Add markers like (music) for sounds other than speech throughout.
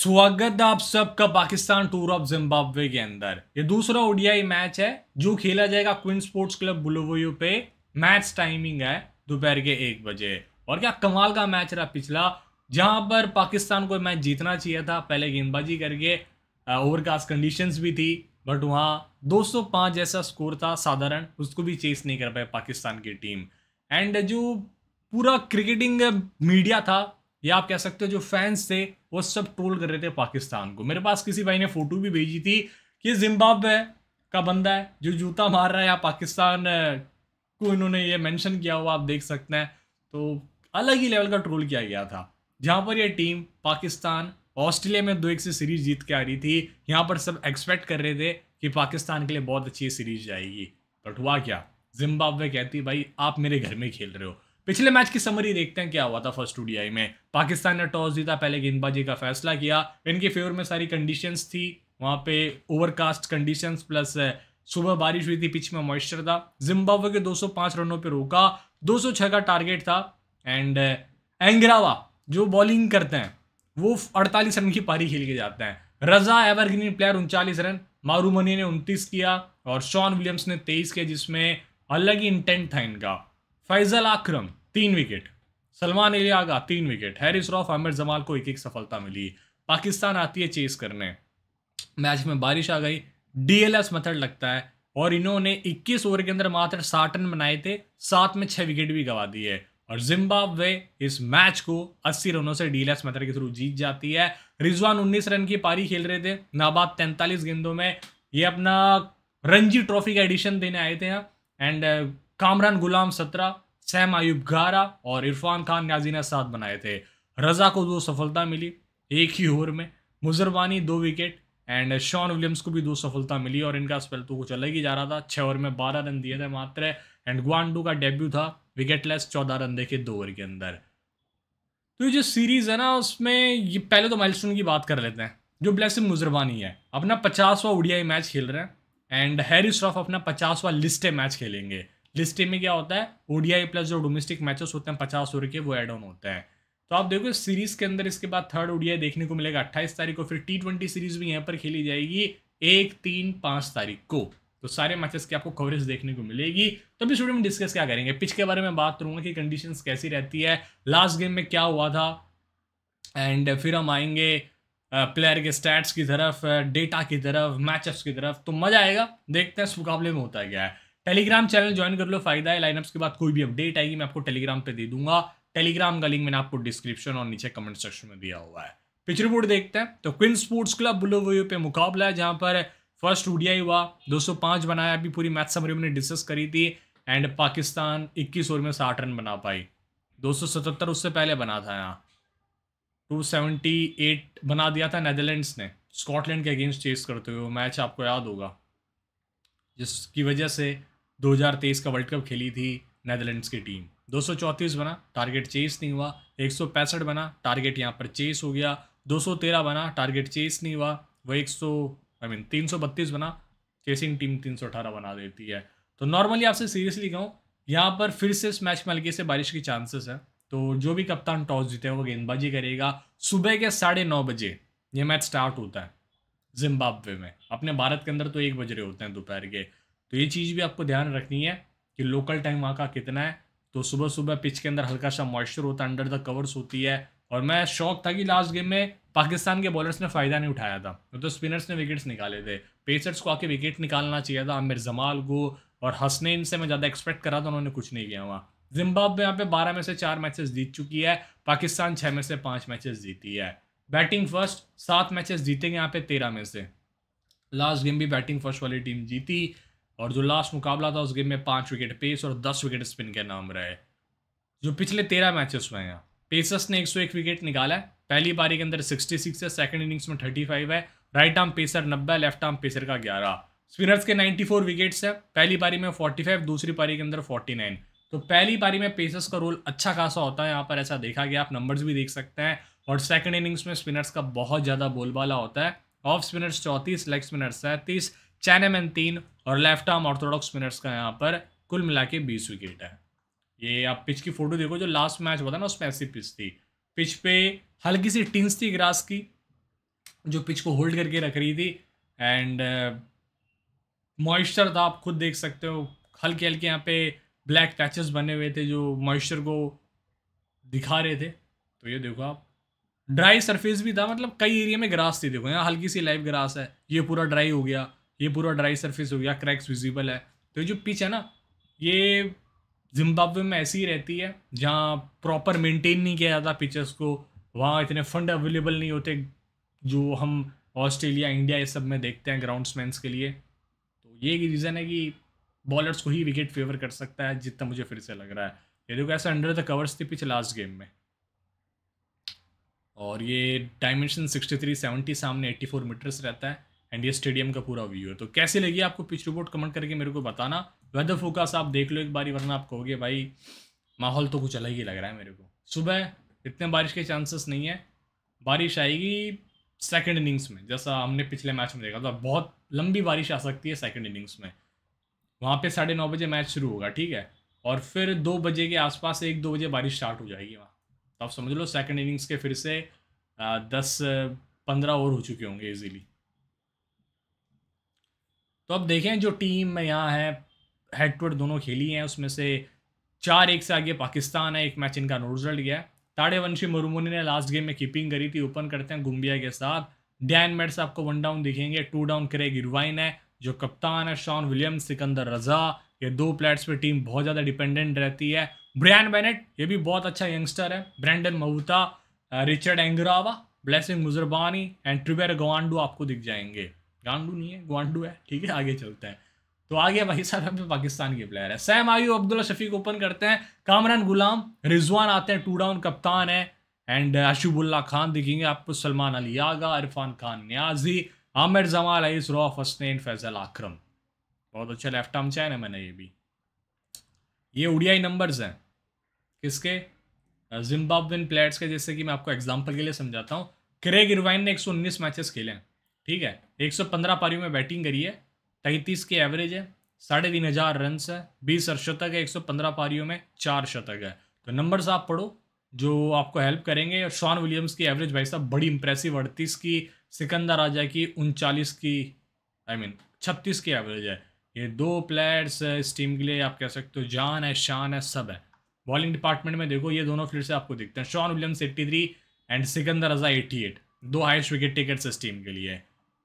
स्वागत है आप सबका पाकिस्तान टूर ऑफ जिम्बाब्वे के अंदर ये दूसरा ओडीआई मैच है जो खेला जाएगा क्विंस स्पोर्ट्स क्लब बुलोवयो पे मैच टाइमिंग है दोपहर के एक बजे और क्या कमाल का मैच रहा पिछला जहां पर पाकिस्तान को मैच जीतना चाहिए था पहले गेंदबाजी करके ओवरकास्ट कंडीशंस भी थी बट वहाँ 205 जैसा स्कोर था साधारण उसको भी चेस नहीं कर पाए पाकिस्तान की टीम एंड जो पूरा क्रिकेटिंग मीडिया था या आप कह सकते हो जो फैंस थे वो सब ट्रोल कर रहे थे पाकिस्तान को मेरे पास किसी भाई ने फोटो भी भेजी थी कि जिम्बाब्वे का बंदा है जो जूता मार रहा है या पाकिस्तान को इन्होंने ये मेंशन किया हुआ आप देख सकते हैं तो अलग ही लेवल का ट्रोल किया गया था जहाँ पर यह टीम पाकिस्तान ऑस्ट्रेलिया में दो एक से सीरीज जीत के आ रही थी यहाँ पर सब एक्सपेक्ट कर रहे थे कि पाकिस्तान के लिए बहुत अच्छी सीरीज जाएगी बट हुआ क्या जिम्बाब्वे कहती भाई आप मेरे घर में खेल रहे हो पिछले मैच की समरी देखते हैं क्या हुआ था फर्स्ट टूडियाई में पाकिस्तान ने टॉस जीता पहले गेंदबाजी का फैसला किया इनके फेवर में सारी कंडीशंस थी वहाँ पे ओवरकास्ट कंडीशंस प्लस सुबह बारिश हुई थी पिच में मॉइस्चर था जिम्बाब्वे के 205 रनों पे रोका 206 का टारगेट था एंड एंग्रावा जो बॉलिंग करते हैं वो 48 रन की पारी खेल के जाते हैं रजा एवरग्रीन प्लेयर उनचालीस रन मारूमनी ने उनतीस किया और शॉन विलियम्स ने तेईस किया जिसमें अलग ही इंटेंट था इनका फैजल आक्रम तीन विकेट सलमान अली आगा तीन wicket Haris Rauf Aamir Jamal को एक एक सफलता मिली पाकिस्तान आती है चेस करने मैच में बारिश आ गई डीएलएस मेथड लगता है और इन्होंने 21 ओवर के अंदर मात्र साठ रन बनाए थे साथ में छह विकेट भी गवा दिए और जिम्बाब्वे इस मैच को 80 रनों से डीएलएस मेथड के थ्रू जीत जाती है रिजवान 19 रन की पारी खेल रहे थे नाबाद 43 गेंदों में ये अपना रणजी ट्रॉफी का एडिशन देने आए थे यहाँ एंड uh, कामरान गुलाम सत्रह सैम आयुब गारा और इरफान खान न्याजी ने साथ बनाए थे रजा को दो सफलता मिली एक ही ओवर में मुजरबानी दो विकेट एंड शॉन विलियम्स को भी दो सफलता मिली और इनका स्पेल तो कुछ अलग ही जा रहा था छः ओवर में बारह रन दिए थे मात्र एंड ग्वानडू का डेब्यू था विकेटलेस चौदह रन देखे दो ओवर के अंदर तो ये जो सीरीज़ है ना उसमें ये पहले तो माइलस्टोन की बात कर लेते हैं जो ब्लैसिंग मुजरबानी है अपना पचासवा उड़ियाई मैच खेल रहे हैं एंड हैरी श्रॉफ अपना पचासवा लिस्टे मैच खेलेंगे लिस्ट में क्या होता है ओडीआई प्लस जो डोमेस्टिक मैचेस होते हैं पचास ओवर के वो एड ऑन होते हैं तो आप देखो सीरीज के अंदर इसके बाद थर्ड ओडीआई देखने को मिलेगा अट्ठाईस तारीख को फिर टी ट्वेंटी सीरीज भी यहाँ पर खेली जाएगी एक तीन पाँच तारीख को तो सारे मैचेस की आपको कवरेज देखने को मिलेगी तो अभी स्टूडियो में डिस्कस क्या करेंगे पिच के बारे में बात करूंगा कि कंडीशन कैसी रहती है लास्ट गेम में क्या हुआ था एंड फिर हम आएंगे प्लेयर के स्टैट्स की तरफ डेटा की तरफ मैचअप्स की तरफ तो मजा आएगा देखते हैं इस मुकाबले में होता है क्या है टेलीग्राम चैनल ज्वाइन कर लो फायदा है लाइनअप्स के बाद कोई भी अपडेट आएगी मैं आपको टेलीग्राम पे दे दूंगा टेलीग्राम का लिंक मैंने आपको डिस्क्रिप्शन और नीचे कमेंट सेक्शन में दिया हुआ है पिच रिपोर्ट देखते हैं तो क्विन स्पोर्ट्स क्लब बुलोवयो पे मुकाबला है जहाँ पर फर्स्ट ओडियाई हुआ 205 बनाया अभी पूरी मैच समरी मैंने डिस्कस करी थी एंड पाकिस्तान 21 ओवर में 60 रन बना पाई 277 उससे पहले बना था यहाँ 278 बना दिया था नैदरलैंड्स ने स्कॉटलैंड के अगेंस्ट चेस करते हुए मैच आपको याद होगा जिसकी वजह से 2023 का वर्ल्ड कप खेली थी नेदरलैंड्स की टीम दो बना टारगेट चेस नहीं हुआ एक बना टारगेट यहाँ पर चेस हो गया 213 बना टारगेट चेस नहीं हुआ वह एक आई मीन तीन बना चेसिंग टीम 318 बना देती है तो नॉर्मली आपसे सीरियसली कहूँ यहाँ पर फिर से इस मैच में हल्के से बारिश की चांसेस है तो जो भी कप्तान टॉस जीते वो गेंदबाजी करेगा सुबह के साढ़े नौ बजे ये मैच स्टार्ट होता है जिम्बाब्वे में अपने भारत के अंदर तो एक बज रहे होते हैं दोपहर के तो ये चीज़ भी आपको ध्यान रखनी है कि लोकल टाइम वहाँ का कितना है तो सुबह सुबह पिच के अंदर हल्का सा मॉइस्चर होता है अंडर द कवर्स होती है और मैं शौक था कि लास्ट गेम में पाकिस्तान के बॉलर्स ने फ़ायदा नहीं उठाया था तो स्पिनर्स ने विकेट्स निकाले थे पेसर्स को आके विकेट निकालना चाहिए था आमिर जमाल को और हसनैन से मैं ज़्यादा एक्सपेक्ट करा था उन्होंने कुछ नहीं किया वहाँ जिम्बाब्वे यहाँ पे बारह में से चार मैचेस जीत चुकी है पाकिस्तान छः में से पाँच मैचेस जीती है बैटिंग फर्स्ट सात मैचेस जीतेंगे यहाँ पे तेरह में से लास्ट गेम भी बैटिंग फर्स्ट वाली टीम जीती और जो लास्ट मुकाबला था उस गेम में पाँच विकेट पेस और दस विकेट स्पिन के नाम रहे जो पिछले तेरह मैचेस हुए हैं पेसर्स ने 101 विकेट निकाला है पहली पारी के अंदर 66 है सेकंड इनिंग्स में 35 है right arm pacer 90 left arm pacer का 11 स्पिनर्स के 94 विकेट्स है पहली पारी में 45 दूसरी पारी के अंदर 49 तो पहली पारी में पेसर्स का रोल अच्छा खासा होता है यहाँ पर ऐसा देखा गया आप नंबर्स भी देख सकते हैं और सेकेंड इनिंग्स में स्पिनर्स का बहुत ज़्यादा बोलबाला होता है ऑफ स्पिनर्स चौंतीस लेग स्पिनर्स सैंतीस चैनेमैन तीन और लेफ्ट आर्म ऑर्थोडॉक्स स्पिनर्स का यहाँ पर कुल मिला के बीस विकेट है ये आप पिच की फोटो देखो जो लास्ट मैच हुआ था ना उसमें ऐसी पिच थी पिच पे हल्की सी टिन्स थी ग्रास की जो पिच को होल्ड करके रख रही थी एंड मॉइस्चर था आप खुद देख सकते हो हल्के हल्के यहाँ पे ब्लैक पैचेस बने हुए थे जो मॉइस्चर को दिखा रहे थे तो ये देखो आप ड्राई सरफेस भी था मतलब कई एरिया में ग्रास थी देखो यहाँ हल्की सी लाइव ग्रास है ये पूरा ड्राई हो गया ये पूरा ड्राई सरफेस हो गया क्रैक्स विजिबल है तो ये जो पिच है ना ये जिम्बाब्वे में ऐसी ही रहती है जहाँ प्रॉपर मेंटेन नहीं किया जाता पिचर्स को वहाँ इतने फंड अवेलेबल नहीं होते जो हम ऑस्ट्रेलिया इंडिया ये सब में देखते हैं ग्राउंडसमैन के लिए तो ये एक रीज़न है कि बॉलर्स को ही विकेट फेवर कर सकता है जितना मुझे फिर से लग रहा है ये देखो ऐसा अंडर द कवर्स थी पिच लास्ट गेम में और ये डायमेंशन थ्री सेवेंटी सामने फोर मीटर्स रहता है एंड ये स्टेडियम का पूरा व्यू है तो कैसे लगी आपको पिच रिपोर्ट कमेंट करके मेरे को बताना वेदर फोकस आप देख लो एक बारी वरना आप कहोगे भाई माहौल तो कुछ अलग ही लग रहा है मेरे को सुबह इतने बारिश के चांसेस नहीं है बारिश आएगी सेकेंड इनिंग्स में जैसा हमने पिछले मैच में देखा था बहुत लंबी बारिश आ सकती है सेकेंड इनिंग्स में वहाँ पे साढ़े नौ बजे मैच शुरू होगा ठीक है और फिर दो बजे के आसपास एक दो बजे बारिश स्टार्ट हो जाएगी वहाँ तो आप समझ लो सेकेंड इनिंग्स के फिर से दस पंद्रह ओवर हो चुके होंगे ईजिली तो अब देखें जो टीम में यहाँ है हेड टू हेड दोनों खेली हैं उसमें से चार एक से आगे पाकिस्तान है एक मैच इनका नो रिजल्ट गया ताड़े वंशी मुरमुनी ने लास्ट गेम में कीपिंग करी थी ओपन करते हैं गुम्बिया के साथ डैन मेट्स आपको वन डाउन दिखेंगे टू डाउन क्रेग इरवाइन है जो कप्तान है शॉन विलियम्स सिकंदर रजा ये दो प्लेयर्स पर टीम बहुत ज़्यादा डिपेंडेंट रहती है ब्रैन बेनेट ये भी बहुत अच्छा यंगस्टर है Brandon Mavuta Richard Ngarava Blessing Muzarabani and Trevor Gwandu आपको दिख जाएंगे गांडू नहीं है ग्वांडू है ठीक है आगे चलते हैं तो आ गया भाई साहब अपने पाकिस्तान के प्लेयर है सैम आयु अब्दुल्ला शफीक ओपन करते हैं कामरान गुलाम रिजवान आते हैं टू डाउन कप्तान है एंड अशुबुल्ला uh, खान दिखेंगे आपको सलमान अली आगा इरफान खान न्याजी आमिर जमाल अईस रॉफ हसनैन फैजल आक्रम बहुत अच्छा लेफ्ट आर्म चैन है मैंने ये भी ये उड़ियाई नंबर्स हैं किसके जिम्बाब्वेन uh, प्लेयर्स के जैसे कि मैं आपको एग्जांपल के लिए समझाता हूँ क्रेग इरवाइन ने 119 मैचेस खेले हैं ठीक है 115 पारियों में बैटिंग करी है तैंतीस के एवरेज है साढ़े तीन हजार रन है बीस शतक है 115 पारियों में चार शतक है तो नंबर्स आप पढ़ो जो आपको हेल्प करेंगे और शॉन विलियम्स की एवरेज भाई साहब बड़ी इंप्रेसिव अड़तीस की सिकंदर राजा की उनचालीस की आई मीन छत्तीस की एवरेज है ये दो प्लेयर्स इस टीम के लिए आप कह सकते हो जान है शान है सब है बॉलिंग डिपार्टमेंट में देखो ये दोनों फील्ड से आपको दिखते हैं Sean Williams eighty three and Sikandar Raza eighty eight दो हाइस्ट विकेट टेकर्स इस टीम के लिए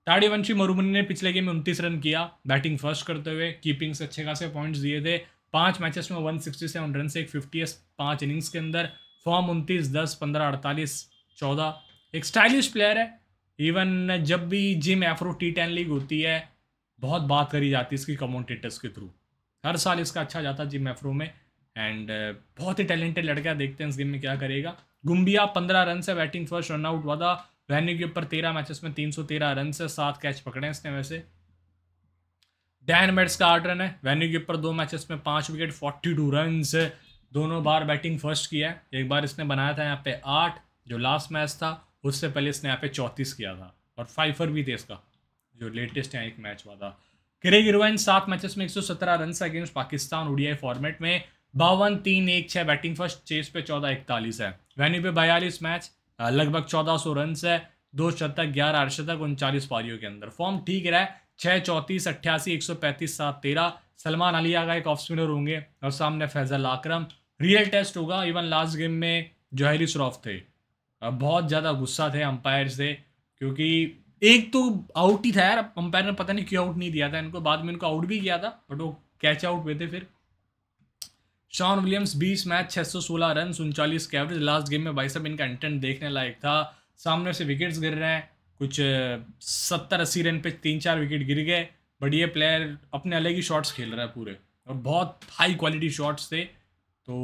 ताड़ीवंशी मरुमनी ने पिछले गेम में उनतीस रन किया बैटिंग फर्स्ट करते हुए कीपिंग से अच्छे खासे पॉइंट्स दिए थे पांच मैचेस में वन सिक्सटी सेवन रन से एक फिफ्टी एस पाँच इनिंग्स के अंदर फॉर्म उनतीस दस पंद्रह अड़तालीस चौदह एक स्टाइलिश प्लेयर है इवन जब भी Zim Afro T ten league होती है बहुत बात करी जाती है इसकी कमोटेटर्स के थ्रू हर साल इसका अच्छा जाता जिम एफ्रो में एंड uh, बहुत ही टैलेंटेड लड़का देखते हैं इस गेम में क्या करेगा गुम्बिया पंद्रह रन से बैटिंग फर्स्ट रन आउट हुआ था रैनी के ऊपर तेरह मैचेस में तीन सौ तेरह रन से सात कैच पकड़े हैं इसने वैसे डैन मेट्स का आठ रन है वेन्यू के ऊपर दो मैचेस में पांच विकेट फोर्टी टू रन दोनों बार बैटिंग फर्स्ट किया है एक बार इसने बनाया था यहाँ पे आठ जो लास्ट मैच था उससे पहले इसने यहाँ पे चौंतीस किया था और फाइफर भी थे इसका जो लेटेस्ट यहाँ एक मैच हुआ था क्रेग इरवाइन सात मैचेस में एक सौ सत्रह run against Pakistan ODI format में बावन तीन एक छः बैटिंग फर्स्ट चेस पे चौदह इकतालीस है वेन्यू पे बयालीस मैच लगभग चौदह सौ रन है दो शतक ग्यारह आठ शतक उनचालीस पारियों के अंदर फॉर्म ठीक रहा है छः चौंतीस अट्ठासी एक सौ पैंतीस सात तेरह सलमान अली आगा एक ऑफ स्पिनर होंगे और सामने फैजल आक्रम रियल टेस्ट होगा इवन लास्ट गेम में जोहरी श्रॉफ थे बहुत ज़्यादा गुस्सा थे अंपायर से क्योंकि एक तो आउट ही था यार अंपायर ने पता नहीं क्यों आउट नहीं दिया था इनको बाद में इनको आउट भी किया था बट वो कैच आउट हुए थे फिर शॉन विलियम्स 20 मैच 616 रन उनचालीस के एवरेज लास्ट गेम में भाई साहब इनका इंटेंट देखने लायक था सामने से विकेट्स गिर रहे हैं कुछ सत्तर अस्सी रन पे तीन चार विकेट गिर गए बट ये प्लेयर अपने अलग ही शॉट्स खेल रहा है पूरे और बहुत हाई क्वालिटी शॉट्स थे तो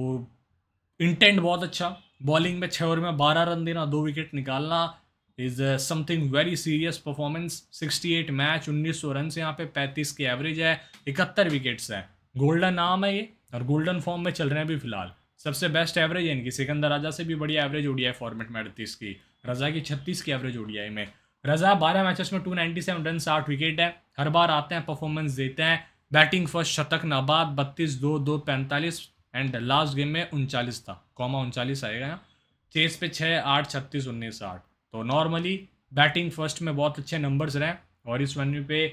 इंटेंट बहुत अच्छा बॉलिंग में छः ओवर में बारह रन देना दो विकेट निकालना is something very serious performance 68 match 1900 run यहाँ पे 35 की एवरेज है इकहत्तर विकेट्स हैं गोल्डन नाम है ये और गोल्डन फॉर्म में चल रहे हैं अभी फिलहाल सबसे बेस्ट एवरेज है इनकी सिकंदर राजा से भी बड़ी एवरेज है फॉर्मेट में अड़तीस की रजा की छत्तीस की एवरेज ओडीआई में रजा बारह मैचेस में टू नाइन्टी सेवन रन साठ विकेट है हर बार आते हैं परफॉर्मेंस देते हैं बैटिंग फर्स्ट शतक नाबाद बत्तीस दो दो पैंतालीस एंड लास्ट गेम में उनचालीस था कॉमा उनचालीस आएगा यहाँ चेस पे छः आठ छत्तीस उन्नीस आठ तो नॉर्मली बैटिंग फर्स्ट में बहुत अच्छे नंबर्स रहे और इस वन्यू पे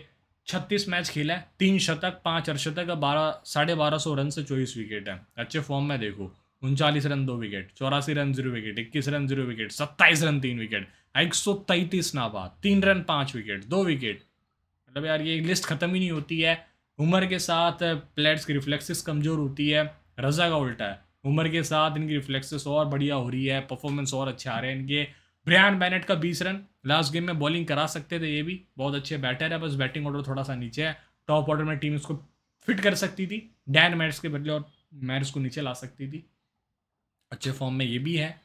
छत्तीस मैच खेला है तीन शतक पाँच अर्शतक और बारह साढ़े बारह सौ रन से चौबीस विकेट है अच्छे फॉर्म में देखो उनचालीस रन दो विकेट चौरासी रन जीरो विकेट इक्कीस रन जीरो विकेट सत्ताईस रन तीन विकेट एक सौ तैंतीस नाबा तीन रन पाँच विकेट दो विकेट मतलब यार ये लिस्ट ख़त्म ही नहीं होती है उम्र के साथ प्लेयर्स की रिफ्लेक्सेस कमज़ोर होती है रजा का उल्टा है उम्र के साथ इनकी रिफ्लेक्सेस और बढ़िया हो रही है परफॉर्मेंस और अच्छे आ रहे हैं इनके ब्रियान बैनेट का बीस रन लास्ट गेम में बॉलिंग करा सकते थे ये भी बहुत अच्छे बैटर है बस बैटिंग ऑर्डर थोड़ा सा नीचे है टॉप ऑर्डर में टीम इसको फिट कर सकती थी डैन मैट्स के बदले और मैट्स को नीचे ला सकती थी अच्छे फॉर्म में ये भी है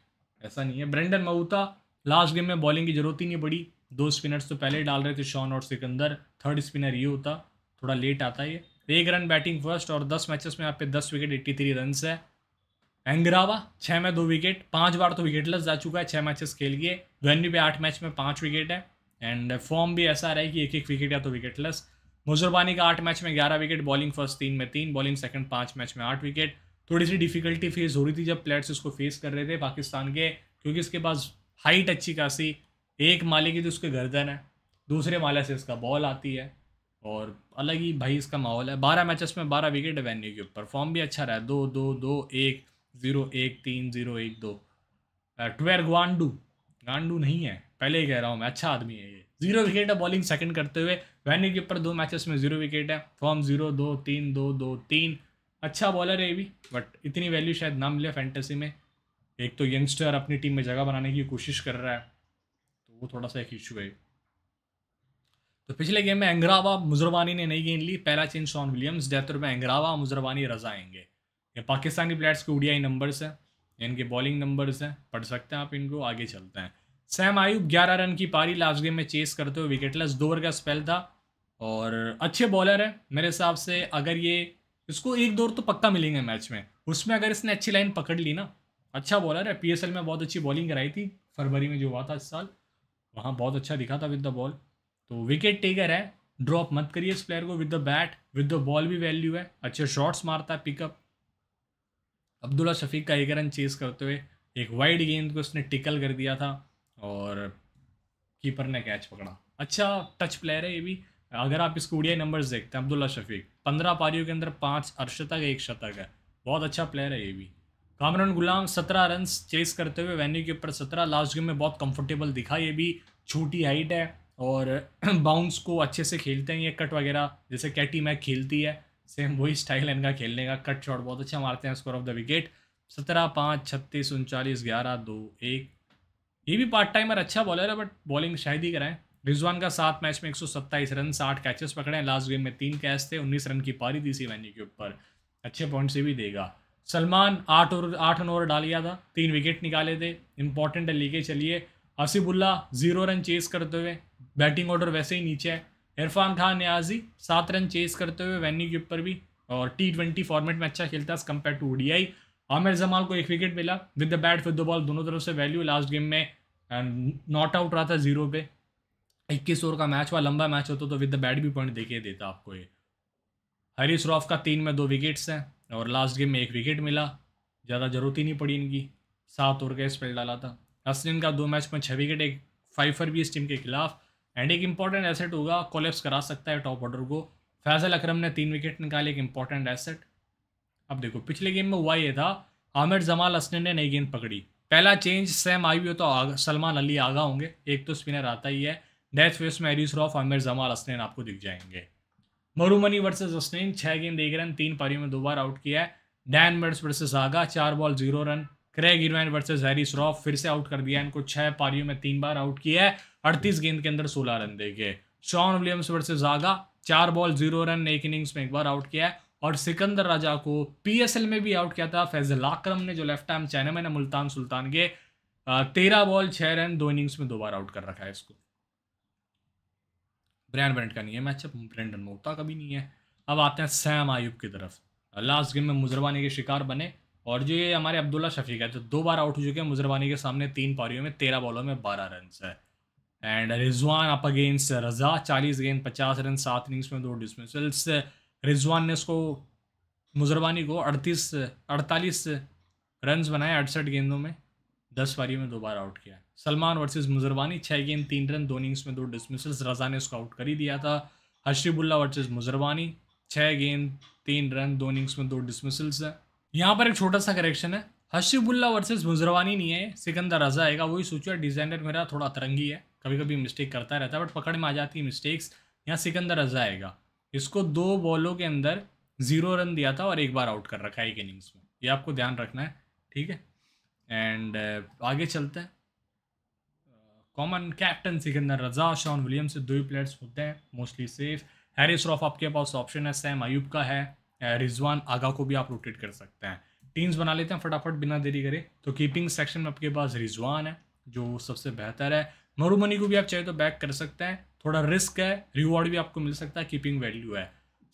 ऐसा नहीं है ब्रेंडन मऊता लास्ट गेम में बॉलिंग की जरूरत ही नहीं पड़ी दो स्पिनर्स तो पहले ही डाल रहे थे शॉन और सिकंदर थर्ड स्पिनर ये होता थोड़ा लेट आता है एक रन बैटिंग फर्स्ट और दस मैचेस में आप पे दस विकेट एट्टी थ्री रन है एंग्रावा छः में दो विकेट पांच बार तो विकेटलेस जा चुका है छः मैचेस खेल गए वेन्यू भी आठ मैच में पाँच विकेट है एंड फॉर्म भी ऐसा रहा है कि एक एक विकेट या तो लेस मुजरबानी का आठ मैच में ग्यारह विकेट बॉलिंग फर्स्ट तीन में तीन बॉलिंग सेकंड पाँच मैच में आठ विकेट थोड़ी सी डिफिकल्टी फेस हो रही थी जब प्लेयर्स इसको फेस कर रहे थे पाकिस्तान के क्योंकि इसके पास हाइट अच्छी खासी एक माले की तो उसके गर्दन है दूसरे माले से इसका बॉल आती है और अलग ही भाई इसका माहौल है बारह मैचेस में बारह विकेट है वेन्यू के ऊपर फॉर्म भी अच्छा रहा है दो दो दो एक ज़ीरो एक तीन ज़ीरो एक दो ट्वेर uh, ग्वांडू गांडू नहीं है पहले ही कह रहा हूँ मैं अच्छा आदमी है ये जीरो विकेट है बॉलिंग सेकंड करते हुए वैनी के ऊपर दो मैचेस में जीरो विकेट है फॉर्म जीरो दो तीन दो दो तीन अच्छा बॉलर है ये भी बट इतनी वैल्यू शायद ना मिले फैंटेसी में एक तो यंगस्टर अपनी टीम में जगह बनाने की कोशिश कर रहा है तो वो थोड़ा सा एक इशू है तो पिछले गेम में एंग्रावा मुजरवानी ने नई गेंद ली पहला चेंज शॉन विलियम्स डेथर में एंग्रावा मुजरवानी रजा आएंगे ये पाकिस्तानी प्लेयर्स के ओडीआई नंबर्स हैं इनके बॉलिंग नंबर्स हैं पढ़ सकते हैं आप इनको आगे चलते हैं सैम आयुब ग्यारह रन की पारी लास्ट गेम में चेस करते हुए विकेटलेस दो ओवर का स्पेल था और अच्छे बॉलर है मेरे हिसाब से अगर ये इसको एक दौर तो पक्का मिलेंगे मैच में उसमें अगर इसने अच्छी लाइन पकड़ ली ना अच्छा बॉलर है पीएसएल में बहुत अच्छी बॉलिंग कराई थी फरवरी में जो हुआ था इस साल वहाँ बहुत अच्छा दिखा था विद द बॉल तो विकेट टेकर है ड्रॉप मत करिए इस प्लेयर को with the bat with the ball भी वैल्यू है अच्छे शॉट्स मारता है पिकअप अब्दुल्ला शफीक का एक रन चेस करते हुए एक वाइड गेंद को उसने टिकल कर दिया था और कीपर ने कैच पकड़ा अच्छा टच प्लेयर है ये भी अगर आप इसको ओडियाई नंबर्स देखते हैं अब्दुल्ला शफीक पंद्रह पारियों के अंदर पाँच अर्शतक एक शतक है बहुत अच्छा प्लेयर है ये भी कामरान गुलाम सत्रह रन चेस करते हुए वेन्यू के ऊपर सत्रह लास्ट गेम में बहुत कंफर्टेबल दिखा ये भी छोटी हाइट है और बाउंस (clears throat) को अच्छे से खेलते हैं ये कट वगैरह जैसे कैटी मैक खेलती है सेम वही स्टाइल है इनका खेलने का कट शॉट बहुत अच्छा मारते हैं स्कोर ऑफ द विकेट सत्रह पाँच छत्तीस उनचालीस ग्यारह दो एक ये भी पार्ट टाइमर अच्छा बॉलर है बट बॉलिंग शायद ही कराएं रिजवान का सात मैच में एक सौ सत्ताईस रन साठ कैचेस पकड़े हैं लास्ट गेम में तीन कैच थे उन्नीस रन की पारी दी सी वैनी के ऊपर अच्छे पॉइंट से भी देगा सलमान आठ ओवर आठ रन ओवर डाल गया था तीन विकेट निकाले थे इंपॉर्टेंट है लेके चलिए आसिबुल्ला जीरो रन चेस करते हुए बैटिंग ऑर्डर वैसे ही नीचे है इरफान खान न्याजी सात रन चेस करते हुए वेन्यू के ऊपर भी और टी ट्वेंटी फॉर्मेट में अच्छा खेलता है compare to ODI Aamir Jamal को एक विकेट मिला with the bat with the ball दोनों तरफ से वैल्यू लास्ट गेम में नॉट आउट रहा था जीरो पे इक्कीस ओवर का मैच हुआ लंबा मैच होता तो विद द बैट भी पॉइंट देखिए देता आपको ये हरीश रॉफ का तीन में दो विकेट्स हैं और लास्ट गेम में एक विकेट मिला ज़्यादा ज़रूरत ही नहीं पड़ी इनकी सात ओवर का स्पेल डाला था हसनिन का दो मैच में छः विकेट एक फाइफर भी इस टीम के खिलाफ एंड एक इंपॉर्टेंट एसेट होगा कोलेप्स करा सकता है टॉप ऑर्डर को फैजल अकरम ने तीन विकेट निकाले एक इंपॉर्टेंट एसेट अब देखो पिछले गेम में हुआ ये था आमिर जमाल असने ने नई गेंद पकड़ी पहला चेंज सेम आई हो तो सलमान अली आगा होंगे एक तो स्पिनर आता ही है डेथ फेस में एरिस रॉफ आमिर जमाल असनैन आपको दिख जाएंगे मरूमनी वर्सेज असनैन छः गेंद एक रन तीन पारी में दो बार आउट किया है डैन मर्ड्स वर्सेज आगा चार ball zero run Craig Irvine versus Haris Rauf फिर से आउट कर दिया इनको छह पारियों में तीन बार आउट किया है अड़तीस गेंद के अंदर सोलह रन दे गए शॉन विलियम्स वर्सेज आगा चार बॉल जीरो रन एक इनिंग्स में एक बार आउट किया है और सिकंदर राजा को पीएसएल में भी आउट किया था फैजल आक्रम ने जो लेफ्ट आर्म चैनमैन है मुल्तान सुल्तान के तेरह बॉल छह रन दो इनिंग्स में दो बार आउट कर रखा है इसको ब्रैंड ब्रैंड का नहीं है मैचअप ब्रेंडन मोता का भी नहीं है अब आते हैं सैम आयुब की तरफ लास्ट गेम में मुजरवाने के शिकार बने और जो ये हमारे अब्दुल्ला शफीक है जो दो बार आउट हो चुके हैं मुजरबानी के सामने तीन पारियों में तेरह बॉलों में बारह रन है and Rizwan up against Raza चालीस गेंद पचास रन सात इनिंग्स में दो डिसमिसल्स रिजवान ने उसको मुजरबानी को अड़तीस अड़तालीस रन बनाए अड़सठ गेंदों में दस पारियों में दो बार आउट किया सलमान वर्सेज़ मुजरबानी छः गेंद तीन रन दो इनिंग्स में दो डिसमिसल्स रजा ने उसको आउट कर ही दिया था हशरीबुल्ला वर्सेज़ मुजरबानी छः गेंद तीन रन दो इनिंग्स में दो डिसमिसल्स हैं यहाँ पर एक छोटा सा करेक्शन है हशीबुल्ला वर्सेस मुजरवानी नहीं है सिकंदर रजा आएगा वही सोचो डिजाइनर मेरा थोड़ा तरंगी है कभी कभी मिस्टेक करता रहता है बट पकड़ में आ जाती है मिस्टेक्स यहाँ सिकंदर रजा आएगा इसको दो बॉलों के अंदर जीरो रन दिया था और एक बार आउट कर रखा है एक इनिंग्स में ये आपको ध्यान रखना है ठीक है एंड uh, आगे चलते हैं common uh, captain Sikandar Raza Sean William से दो ही प्लेयर्स होते हैं मोस्टली सेफ हैरिस रॉफ आपके पास ऑप्शन है सैम अयूब का है रिजवान आगा को भी आप रोटेट कर सकते हैं टीम्स बना लेते हैं फटाफट बिना देरी करे तो कीपिंग सेक्शन में आपके पास रिजवान है जो सबसे बेहतर है मरुमनी को भी आप चाहे तो बैक कर सकते हैं थोड़ा रिस्क है रिवॉर्ड भी आपको मिल सकता है कीपिंग वैल्यू है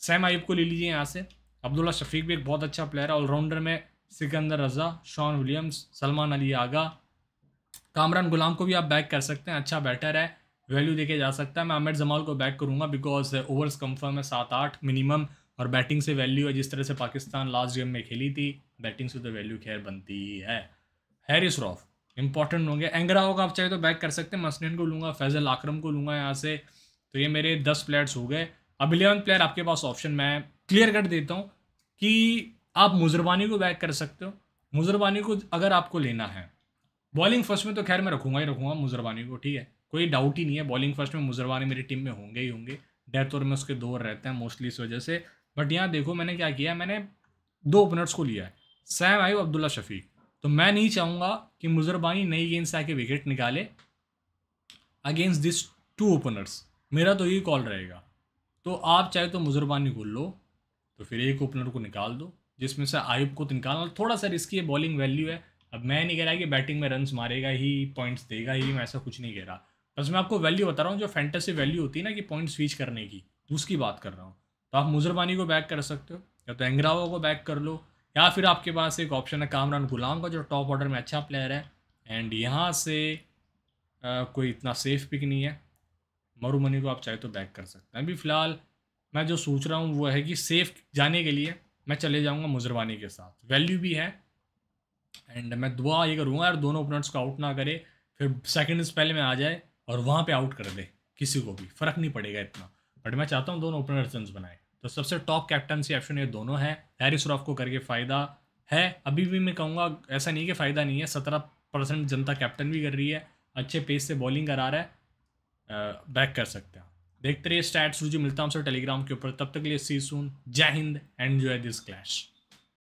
सैम आयुब को ले लीजिए यहाँ से अब्दुल्ला शफीक भी एक बहुत अच्छा प्लेयर है ऑलराउंडर में सिकंदर रजा शॉन विलियम्स सलमान अली आगा कामरान गुलाम को भी आप बैक कर सकते हैं अच्छा बैटर है वैल्यू देखे जा सकता है मैं आमिर जमाल को बैक करूँगा बिकॉज ओवर्स कंफर्म है सात आठ मिनिमम और बैटिंग से वैल्यू है जिस तरह से पाकिस्तान लास्ट गेम में खेली थी बैटिंग से तो वैल्यू खैर बनती ही है हैरिस रॉफ इंपॉर्टेंट होंगे एंगरा होगा आप चाहे तो बैक कर सकते हैं मसनन को लूँगा फैजल आक्रम को लूँगा यहाँ से तो ये मेरे दस प्लेयर्स हो गए अब इलेवन प्लेयर आपके पास ऑप्शन मैं क्लियर कर देता हूँ कि आप मुजरबानी को बैक कर सकते हो मुजरबानी को अगर आपको लेना है बॉलिंग फर्स्ट में तो खैर मैं रखूँगा ही रखूँगा मुजरबानी को ठीक है कोई डाउट ही नहीं है बॉलिंग फर्स्ट में मुजरबानी मेरी टीम में होंगे ही होंगे डेथ ओवर में उसके दो रहते हैं मोस्टली इस वजह से बट यहाँ देखो मैंने क्या किया मैंने दो ओपनर्स को लिया है सैम आयु अब्दुल्ला शफीक तो मैं नहीं चाहूँगा कि मुजरबानी नई गेंद से आके विकेट निकाले अगेंस्ट दिस टू ओपनर्स मेरा तो यही कॉल रहेगा तो आप चाहे तो मुजरबानी को लो तो फिर एक ओपनर को निकाल दो जिसमें से आयुब को तो निकालना थोड़ा सा रिस्की है बॉलिंग वैल्यू है अब मैं नहीं कह रहा कि बैटिंग में रन्स मारेगा ही पॉइंट्स देगा ही मैं ऐसा कुछ नहीं कह रहा बस मैं आपको वैल्यू बता रहा हूँ जो फैंटेसी वैल्यू होती है ना कि पॉइंट स्विच करने की उसकी बात कर रहा हूँ तो आप मुजरबानी को बैक कर सकते हो या तो एंग्रावो को बैक कर लो या फिर आपके पास एक ऑप्शन है कामरान गुलाम का जो टॉप ऑर्डर में अच्छा प्लेयर है एंड यहाँ से आ, कोई इतना सेफ पिक नहीं है मरुमनी को आप चाहे तो बैक कर सकते हैं अभी फ़िलहाल मैं जो सोच रहा हूँ वो है कि सेफ जाने के लिए मैं चले जाऊँगा मुजरबानी के साथ वैल्यू भी है एंड मैं दुआ ये करूँगा यार दोनों ओपनर्स को आउट ना करे फिर सेकेंड स्पेल में आ जाए और वहाँ पर आउट कर दे किसी को भी फ़र्क नहीं पड़ेगा इतना बट मैं चाहता हूँ दोनों ओपनर रन बनाए तो सबसे टॉप कैप्टनसी ऑप्शन ये दोनों हैं हैरिस रॉफ को करके फ़ायदा है अभी भी मैं कहूँगा ऐसा नहीं कि फ़ायदा नहीं है सत्रह परसेंट जनता कैप्टन भी कर रही है अच्छे पेस से बॉलिंग करा रहा है बैक कर सकते हैं देखते रहिए स्टैट्स मुझे मिलता हूँ सर टेलीग्राम के ऊपर तब तक के लिए see soon Jai Hind enjoy this clash